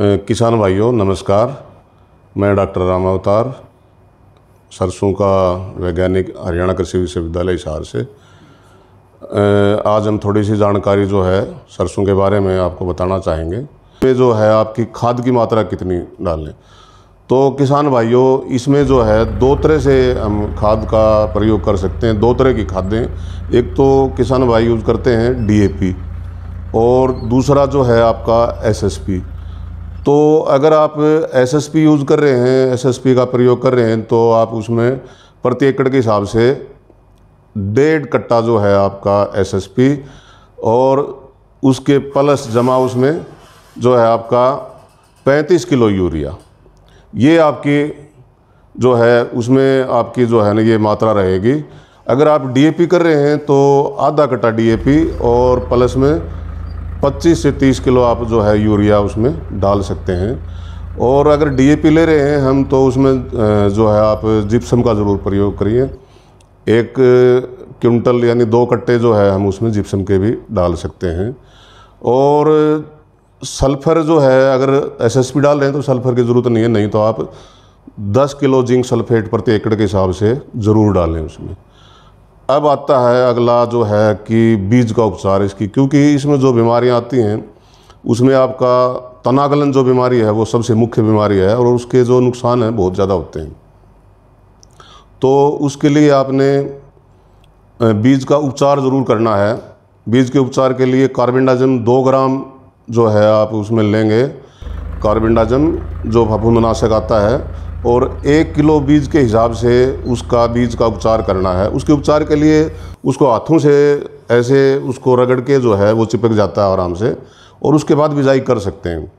किसान भाइयों नमस्कार मैं डॉक्टर राम अवतार सरसों का वैज्ञानिक हरियाणा कृषि विश्वविद्यालय हिसार से आज हम थोड़ी सी जानकारी जो है सरसों के बारे में आपको बताना चाहेंगे इसमें जो है आपकी खाद की मात्रा कितनी डालें तो किसान भाइयों इसमें जो है दो तरह से हम खाद का प्रयोग कर सकते हैं दो तरह की खादें एक तो किसान भाई यूज़ करते हैं डी और दूसरा जो है आपका एस तो अगर आप एसएसपी यूज़ कर रहे हैं एसएसपी का प्रयोग कर रहे हैं तो आप उसमें प्रति एकड़ के हिसाब से डेढ़ कट्टा जो है आपका एसएसपी और उसके प्लस जमा उसमें जो है आपका 35 किलो यूरिया ये आपकी जो है उसमें आपकी जो है ना ये मात्रा रहेगी अगर आप डीएपी कर रहे हैं तो आधा कट्टा डीएपी और प्लस में 25 से 30 किलो आप जो है यूरिया उसमें डाल सकते हैं और अगर डीएपी ले रहे हैं हम तो उसमें जो है आप जिप्सम का ज़रूर प्रयोग करिए एक क्विंटल यानी दो कट्टे जो है हम उसमें जिप्सम के भी डाल सकते हैं और सल्फ़र जो है अगर एसएसपी डाल रहे हैं तो सल्फ़र की ज़रूरत नहीं है नहीं तो आप 10 किलो जिंक सल्फेट प्रति एकड़ के हिसाब से ज़रूर डालें उसमें अब आता है अगला जो है कि बीज का उपचार इसकी क्योंकि इसमें जो बीमारियाँ आती हैं उसमें आपका तनागलन जो बीमारी है वो सबसे मुख्य बीमारी है और उसके जो नुकसान हैं बहुत ज़्यादा होते हैं तो उसके लिए आपने बीज का उपचार ज़रूर करना है बीज के उपचार के लिए कार्बेंडाजम दो ग्राम जो है आप उसमें लेंगे कार्बेंडाजम जो फफूंदनाशक आता है और एक किलो बीज के हिसाब से उसका बीज का उपचार करना है उसके उपचार के लिए उसको हाथों से ऐसे उसको रगड़ के जो है वो चिपक जाता है आराम से और उसके बाद बिजाई कर सकते हैं